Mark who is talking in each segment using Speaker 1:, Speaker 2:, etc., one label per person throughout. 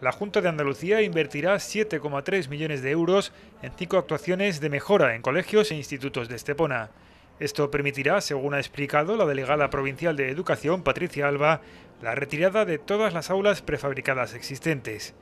Speaker 1: la Junta de Andalucía invertirá 7,3 millones de euros en cinco actuaciones de mejora en colegios e institutos de Estepona. Esto permitirá, según ha explicado la delegada provincial de Educación, Patricia Alba, la retirada de todas las aulas prefabricadas existentes.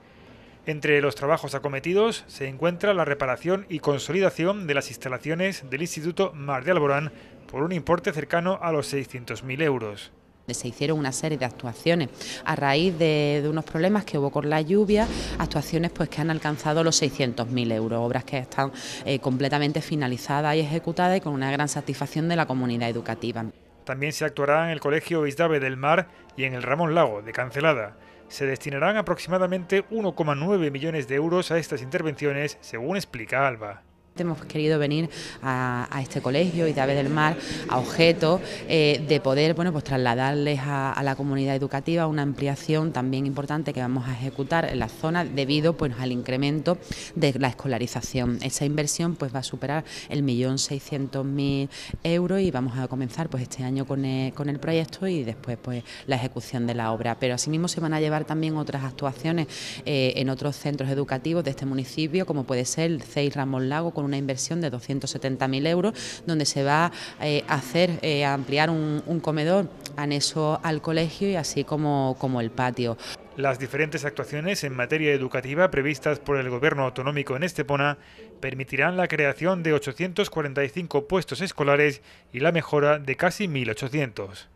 Speaker 1: Entre los trabajos acometidos se encuentra la reparación y consolidación de las instalaciones del Instituto Mar de Alborán por un importe cercano a los 600.000 euros. Se hicieron una serie de actuaciones a raíz de, unos
Speaker 2: problemas que hubo con la lluvia, actuaciones pues que han alcanzado los 600.000 euros, obras que están eh, completamente finalizadas y ejecutadas y con una gran satisfacción de la comunidad educativa.
Speaker 1: También se actuará en el Colegio Isdave del Mar y en el Ramón Lago de Cancelada. Se destinarán aproximadamente 1,9 millones de euros a estas intervenciones, según explica Alba. Hemos
Speaker 2: querido venir a, este colegio y de Aves del Mar a objeto eh, de poder bueno, pues trasladarles a, la comunidad educativa una ampliación también importante que vamos a ejecutar en la zona debido pues, al incremento de la escolarización. Esa inversión pues, va a superar el millón seiscientos mil euros y vamos a comenzar pues, este año con el, proyecto y después pues, la ejecución de la obra. Pero asimismo se van a llevar también otras actuaciones eh, en otros centros educativos de este municipio, como puede ser el CEI Ramón Lago, una inversión de 270.000 euros, donde se va eh, a hacer, eh, ampliar un, comedor anexo al colegio y así como, como el patio.
Speaker 1: Las diferentes actuaciones en materia educativa previstas por el Gobierno autonómico en Estepona permitirán la creación de 845 puestos escolares y la mejora de casi 1.800.